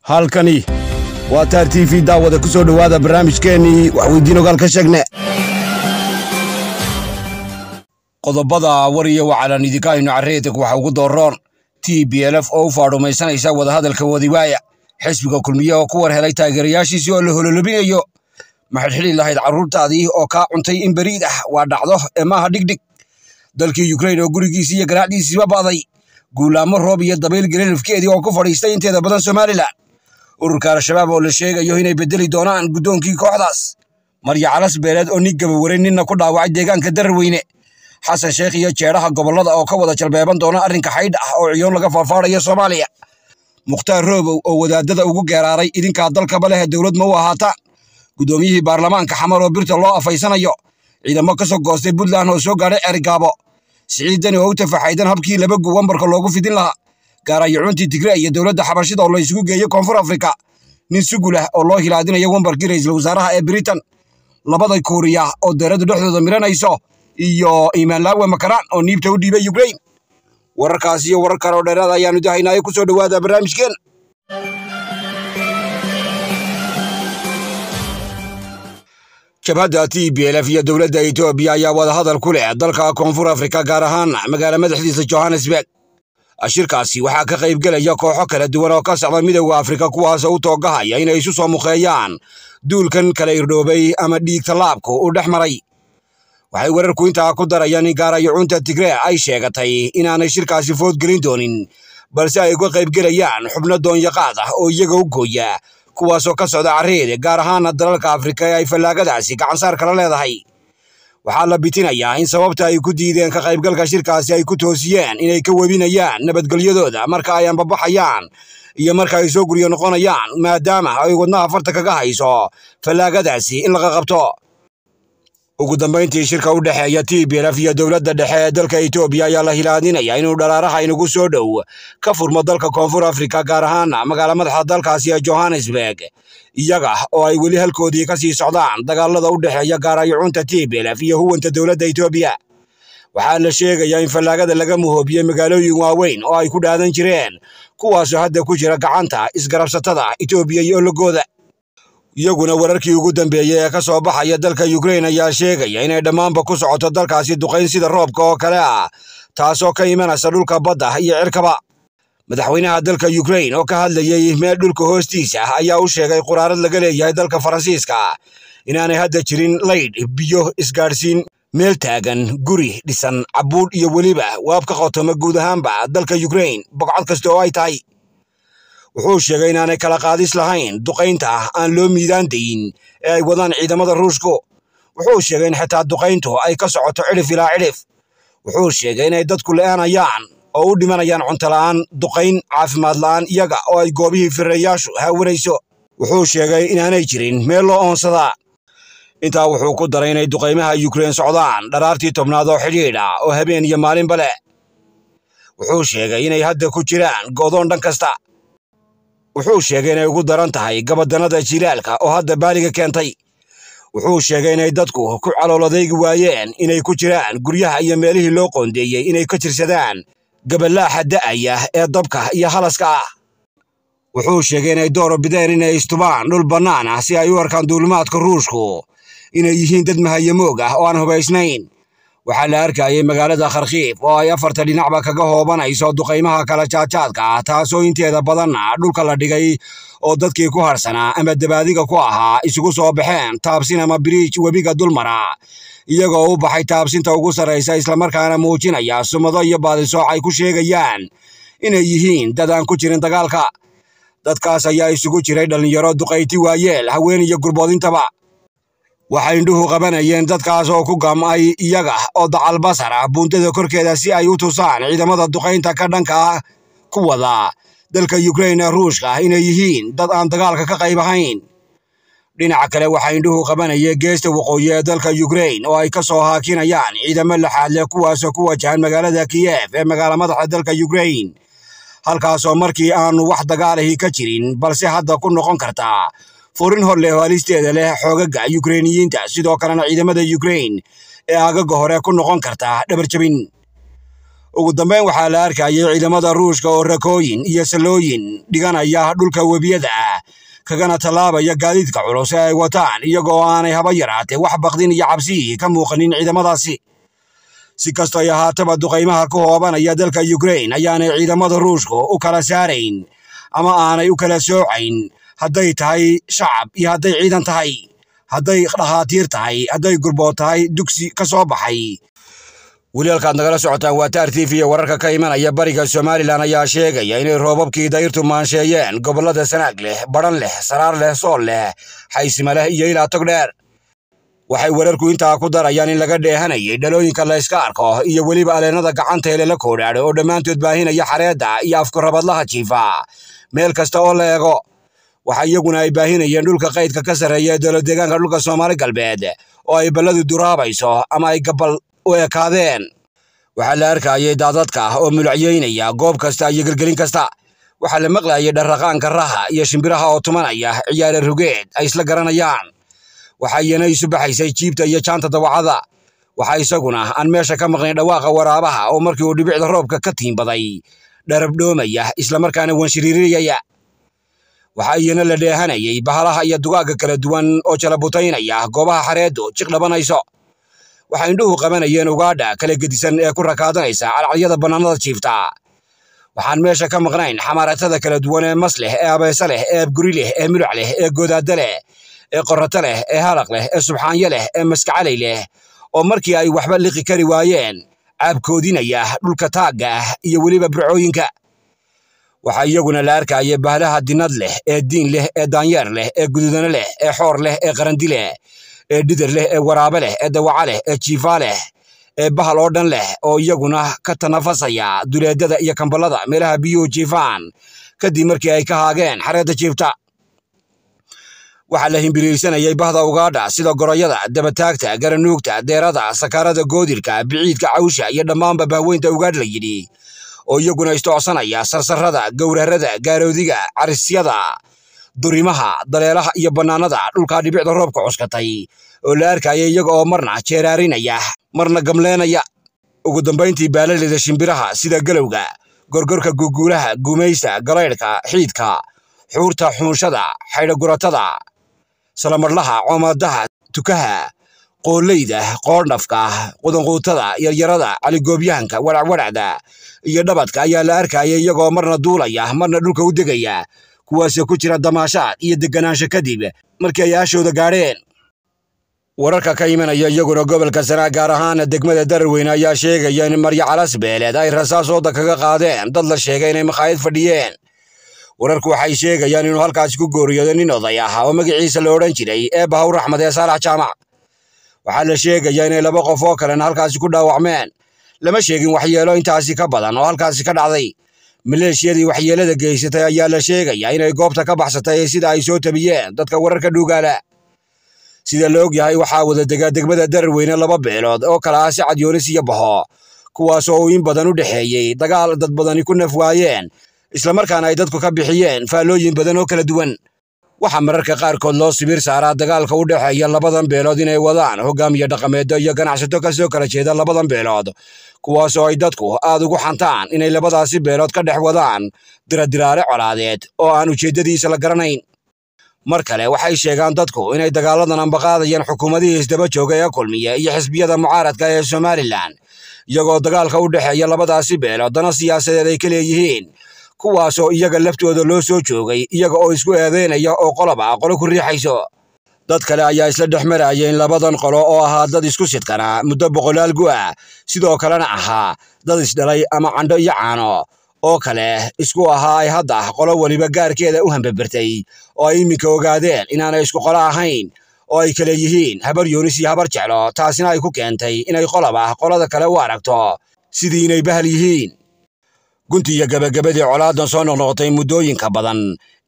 halkani waa taar t v daawada ku soo dhowaada barnaamijkeennii waxweydiin ogaal ka sheegne qodobada war iyo wacalan idinka haynu carreetek waxa ugu dooroon t b l f oo u faadhumaysanaysa wadahadalka wadiwaaya xisbiga kulmiye oo ku war helay taageerayaashiisii oo la hololobinayo maxadxili lahayd carruurtaadii oo kaa cuntay in beriid ah waa dhacdo emaaha dhigdhig dalkii yukrain oo gurigiisii iyo garaacdiisiiba ba'day guulaamo roob iyo dabayl gelinafkeedii oo ku fadhiistay inteeda badan somalilan ururka al-shabaab oo la sheegayo inay bedeli doonaan guddoonkii kooxdaas marya calas beeleed oo nin gabawaray ninna ku dhaawacay deegaanka dararweyne xasan sheekh iyo jeedhaha gobollada oo ka wada jalbeeban doona arrinka xaydh ah oo ciyoon laga faafaarayo soomaaliya mukhtaar roobow oo wadaaddada ugu geeraaray idinkaa dalkaba leh dowlad ma u ahaataan guddoomiyihii baarlamaanka xamar oo birta loo afaysanayo ciidamo ka soo goostay puntland oo soo gaadhay erigaabo siciid dani oo u tafaxaydan habkii laba guwanbarka loogu fidin lahaa gaarayo xubintii digre iyo dowladda xabashida oo laysugu isugu geeyey koonfur afrika nin sugulah oo loo hilaadinayo wembarkii ra'iisul wasaaraha ee britain labada kuuriya oo deeraddu dhexdooda miranayso iyo imaanlaawe makaraan oo niibta u dhiibay yukrain wararkaas iyo warar kale oo dheeraada ayaanu dahaynayo ku soo dhowaada barnaamijkeen jabhadda t b lf iyo dowladda etoobiya ayaa wadahadal ku leh dalka koonfur afrika gaar ahaan magaala madaxdiisa johannesburg shirkaasi waxaa ka qaybgelaya kooxo kala duwan oo ka socda midowda afrika kuwaasoo u toogahaya inay isu soo muqeeyaan duulkan kala irdhoobay ama dhiigtallaabku u dhex maray waxay wararku intaa ku darayaan in gaarayucunta tigree ay sheegatay inaanay shirkaasi foodgelin doonin balse ay uga qaybgelayaan xubno doonyaqaad ah oo iyaga u gooya kuwaasoo ka socda carreede gaar ahaana dalalka afrika ee ay fallaagadaasi gacansaarkala leedahay waxaa la bitinayaa in sababta ay ku diideen ka qaybgalka shirkaasi ay ku toosiyeen inay ka webinayaan nabadgelyadooda marka ay ambabaxayaan iyo marka ay soo guryo noqonayaan maadaama ay wadnaha farta kaga hayso fallaagadaasi in laga qabto ugu dambayntii shirka u dhexeeya t b lf iyo dowladda dhexe ee dalka etoobiya ayaa la hilaadinayaa inuu dhalaaraha inagu soo dhow ka furmo dalka koonfur afrika gaar ahaana magaala madaxa dalkaasi ee johannesburg iyaga oo ay weli halkoodii ka sii socdaan dagaalada u dhexeeya gaaraayucunta tblf iyo huwanta dowladda etoobiya waxaa la sheegayaa in fallaagada laga muhoobiye magaalooyin waaweyn oo ay ku dhaadan jireen kuwaasoo hadda ku jira gacanta isgarabsatada itoobiya iyo ologooda iyaguna wararkii ugu dambeeyey ee ka soo baxaya dalka ukrain ayaa sheegaya inay dhammaanba ku socoto dalkaasi duqayn sida roobka oo kale ah taasoo ka imanaysa dhulka badda iyo cirkaba madaxweynaha dalka ukrain oo ka hadlayay meel dhulka hoostiisa ah ayaa u sheegay quraarad laga leeyahay dalka faransiiska inaanay hadda jirin laydh biyo isgaadhsiin meel taagan guri dhisan cabuudh iyo weliba waabka qotoma guud ahaanba dalka ukrain boqcad kasta oo ay tahay wuxuu sheegay inaanay kala qaadis lahayn duqaynta ah aan loo miidaan dayin ee ay wadaan ciidamada ruushku wuxuu sheegay in xitaa duqayntu ay ka socoto cidhif ilaa cidhif wuxuu sheegay inay dadku la'aanayaan oo u dhimanayaan cuntola-aan duqayn caafimaad la iyaga oo ay goobihii firayaashu haawanayso wuxuu sheegay inaanay jirin meel loo oonsadaa intaa wuxuu ku daray inay duqaymaha yukrein socdaan dharaartii tobnaad oo xidhiidha oo habeen iyo maalinba leh wuxuu sheegay inay hadda ku jiraan goodoon dhan kasta wuxuu sheegay inay ugu daran tahay gabadannada jilaalka oo hadda baaliga keentay wuxuu sheegay inay dadku ku calool waayeen inay ku jiraan guryaha iyo meelihii loo qoondeeyey inay ka jirsadaan gabalaaxa da'aya ee dabka iyo halaska ah wuxuu sheegay inay dooro bideen inay istubaan dhul bannaan ah si ay u arkaan duulimaadka ruushku inay yihiin dad mahayamoog ah oo aan hubaysnayn waxaa la arkayay magaalada kharkiif oo ay afarta dhinacba kaga hoobanayso duqaymaha kala jaadjaadka ah taasoo inteeda badanna dhulka la dhigay oo dadkii ku harsanaa ama dabaadiga ku ahaa isugu soo baxeen taabsin ama biriij webiga dulmara iyagoo u baxay taabsinta ugu sarraysa islamarkaana muujinaya sumado iyo baadisooc ay ku sheegayaan inay yihiin dad aan ku jirin dagaalka dadkaas ayaa isugu jiray dhallinyaro duqayti waayeel haween iyo gurboodintaba waxay indhuhu qabanayeen dadkaas oo ku gam'ay iyaga oo dacalbasar ah buundada korkeeda si ay u tusaan ciidamada duqaynta ka dhanka ah ku wada dalka yukrain ee ruushka inay yihiin dad aan dagaalka ka qayb ahayn dhinaca kale waxaa indhuhu qabanaya geesta waqooyi ee dalka ukrain oo ay ka soo haakinayaan ciidamo laxaad leh kuwaasoo ku wajahan magaalada kiyev ee magaala madaxa dalka ukrain halkaasoo markii aanu wax dagaalahii ka jirin balse hadda ku noqon karta furin hor leh halisteeda leh xoogaga yukreiniyiinta sidoo kalena ciidamada yukrain ee aagaga hore ku noqon karta dhabarjabin ugu dambeyn waxaa la arkayay ciidamada ruushka oo rakooyin iyo sallooyin dhiganaya dhulka webiyada ah kagana tallaabaya gaadiidka culus ee ay wataan iyagoo aanay haba yaraatee wax baqdin iyo cabsihii ka muuqanin ciidamadaasi si kastay ahaataba duqaymaha ku hoobanaya dalka yukrain ayaanay ciidamada ruushku u kala saarayn ama aanay u kala soocayn hadday tahay shacab iyo hadday ciidan tahay hadday dhakhaatiir tahay hadday gurbood tahay dugsi ka soo baxay weli halkaad nagala socotaan waa taar t v ee wararka ka imanaya bariga somalilan ayaa sheegaya inay roobabkii dayrtu maansheeyeen gobollada sanaag leh badhan leh saraar leh sool leh xaysima leh iyo ilaa tog dheer waxay wararku intaa ku darayaan in laga dheehanayay dhalooyinka layska arko iyo weliba aleennada gacanta hele la koodhaadha oo dhammaantood baahinaya xareedda iyo afkurabadlaha jiifa meel kasta oo la eego waxa iyaguna ay baahinayeen dhulka qaydka ka sarreeya ee dowladeegaanka dhulka soomaali galbeed oo ay balladu duraabayso ama ay gabal u ekaadeen waxaa la arkayay daadadka ah oo mulacyeynaya goob kasta iyo gelgelin kasta waxaa la maqlayay dharraqaanka raha iyo shimbiraha oo tumanaya ciyaare rugeed ay isla garanayaan waxaa iyana isu baxaysay jiibta iyo jaanta dawacada waxaa isaguna aan meesha ka maqnay dhawaaqa waraabaha oo markii uu dhibicda roobka ka tiimbaday dharabdhoomaya islamarkaana wanshiriiriyaya waxaa iyana la dheehanayay bahalaha iyo dugaagga kala duwan oo jalabutaynaya goobaha xareeddu jiq dhabanayso waxaa indhuhu qabanayeen ugaadha kala gedisan ee ku rakaadanaysa calcadyada bannaanada jiifta waxaan meesha ka maqnayn xamaaratada kala duwan ee mas leh ee abeese leh ee abguri leh ee muluc leh ee goodaada leh ee qorrata leh ee halaq leh ee subxaanyo leh ee maskacalay leh oo markii ay waxba liqi kari waayeen caabkoodinaya dhulka taagga ah iyo weliba burcooyinka waxaa iyaguna la arkaya bahlaha dinad leh ee diin leh ee daanyeer leh ee gududano leh ee xoor leh ee qarandi leh ee dhidar leh ee waraabe leh ee dawaca leh ee jiifa leh ee bahal oo dhan leh oo iyaguna ka tanafasaya duleedada iyo kamballada meelaha biyuhu jiifaan kadib markii ay ka haageen xareedda jiifta waxaa la himbiriirsanayay bahda ugaadha sida gorayada dabataagta garanuugta deerada sakaarada goodirka biciidka cawsha iyo dhammaanba bahweynta ugaadh la yidhi oo iyaguna istocsanaya sarsarada gowrarada gaaroodiga carisyada durimaha daleelaha iyo bannaanada dhulkaa dhibicda roobka cuskatay oo la arkaya iyaga oo marna jeeraarinaya marna gamleenaya ugu dambayntii baalalida shimbiraha sida galowga gorgorka guguulaha gumaysta galaydhka xiidka xuurta xuunshada xaydhoguratada salamarlaha coomaadaha tukaha qoolleyda qoondhafka qudanquutada yaryarada caligoobyahanka wadhacwadhacda iyo dhabadka ayaa la arkaya iyagoo marna duulaya marna dhulka u degaya kuwaasoo ku jira damaashaad iyo degganaansho kadib markii ay aashooda gaadheen wararka ka imanaya iyaguna gobolka sanaa gaar ahaan degmada dararweyne ayaa sheegaya in marya calas ay rasaas wadda kaga qaadeen dad la sheegay inay makhaayad fadhiyeen wararku waxay sheegayaan inuu halkaasi ku gooriyooday nin oday ahaa oo magiciisa la odhan jiray eebba haw raxmed ee saalax jaamac waxaa la sheegayaa inay laba qof oo kalena halkaasi ku dhaawacmeen lama sheegin waxyeelo intaasi ka badan oo halkaasi ka dhacday maleeshiyadii waxyeelada geysatay ayaa la sheegaya inay goobta ka baxsatay sida ay soo tabiyeen dadka wararka dhuugaala sida la ogyahay waxaa wada dega degmada dararweyne laba beelood oo kala ah sacad yoonis iyo baxo kuwaasoo uu in badan u dhexeeyey dagaal dad badani ku naf waayeen islamarkaana ay dadku ka bixiyeen faallooyin badan oo kala duwan waxaa mararka qaarkood loo sibiir saaraa dagaalka u dhexeeya labadan beelood inay wadaan hogaamiye dhaqameedo iyo ganacsato kasoo kala jeeda labadan beelood kuwaasoo ay dadku aad ugu xantaan inay labadaasi beelood ka dhex wadaan diradiraare colaadeed oo aan ujeeddadiisa la garanayn mar kale waxay sheegaan dadku inay dagaaladan ambaqaadayaan xukuumadihii isdaba jooga ee kulmiya iyo xisbiyada mucaaradka ee somalilan iyagoo dagaalka u dhexeeya labadaasi beelood dana siyaasadeed ay ka leeyihiin kuwaasoo iyaga laftooda loo soo joogay iyaga oo isku eedeynaya oo qoloba ah qolo ku riixayso dad kale ayaa isla dhex maraayeen labadan qolo oo ahaa dad isku sidhkanaa muddo boqolaal gu'a sidoo kalena ahaa dad isdhalay ama candho iyo caano oo kale isku ahaa ay hadda qolo weliba gaarkeeda u hambabertay oo ay iminka ogaadeen inaanay isku qolo ahayn oo ay kale yihiin habar yuunis iyo habar jeclo taasina ay ku keentay inay qoloba qolada kale u aragto sidii inay bahal yihiin gunti iyo gabagabadii colaadan soo noqnoqotay muddooyinka badan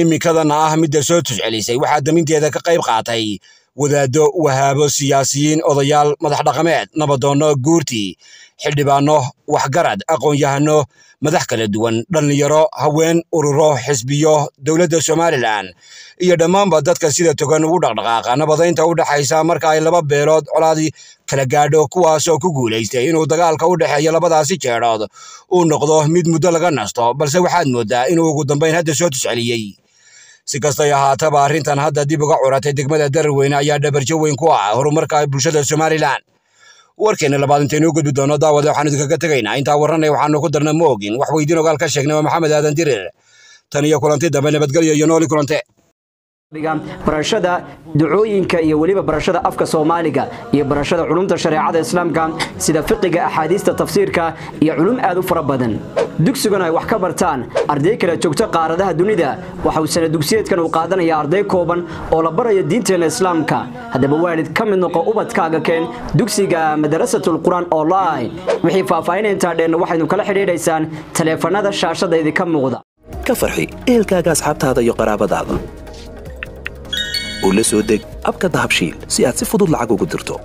iminkadana ah midda soo tuscelisay waxaa daminteeda ka qayb qaatay wadaaddo wahaabo siyaasiyiin odayaal madax dhaqameed nabadoonno guurtii xildhibaanno waxgarad aqoon madax kala duwan dhallinyaro haween ururo xisbiyo dowladda somalilan iyo dhammaanba dadka sida togan ugu dhaqdhaqaaqa nabadaynta u dhexaysa marka ay laba beelood colaadi kala gaadho kuwaasoo ku guulaystay inuu dagaalka u dhexeeyo labadaasi jeedhood uu noqdo mid muddo laga nasto balse waxaad mooddaa inuu ugu dambayn hadda soo tusceliyey si kastay ahaataba arrintan hadda dib uga curatay degmada dararweyne ayaa dhabarjo weyn ku ah horumarka bulshada somalilan warkeena labaad intaynuu gudbi doono daawada waxaanu idinkaga tegaynaa intaa warranay waxaanu ku darna ma wax weydiin ogaal ka sheegnay waa maxamed aadan dirir tan iyo kulanti dambe nabadgelyo iyo nooli kulante barashada ducooyinka iyo weliba barashada afka soomaaliga iyo barashada culumta shareecada islaamka sida fiqiga axaadiista tafsiirka iyo culum aad u fara badan dugsigana ay wax ka bartaan arday kala joogta qaaradaha dunida waxa uu sana dugsiyeedkan uu qaadanaya arday kooban oo la baraya diinteenna islaamka haddaba waalid ka mid noqo ubadkaaga keen dugsiga madarasatul qur-aan online wixii faahfaahinayntadheenna waxaynu kala xidhiidhaysaan taleefanada shaashada idinka muuqda ka farxi ehelkaaga asxaabtaada iyo qaraabadaada oo la soo deg abka dahabshiil si aad si fudud lacag ugu dirto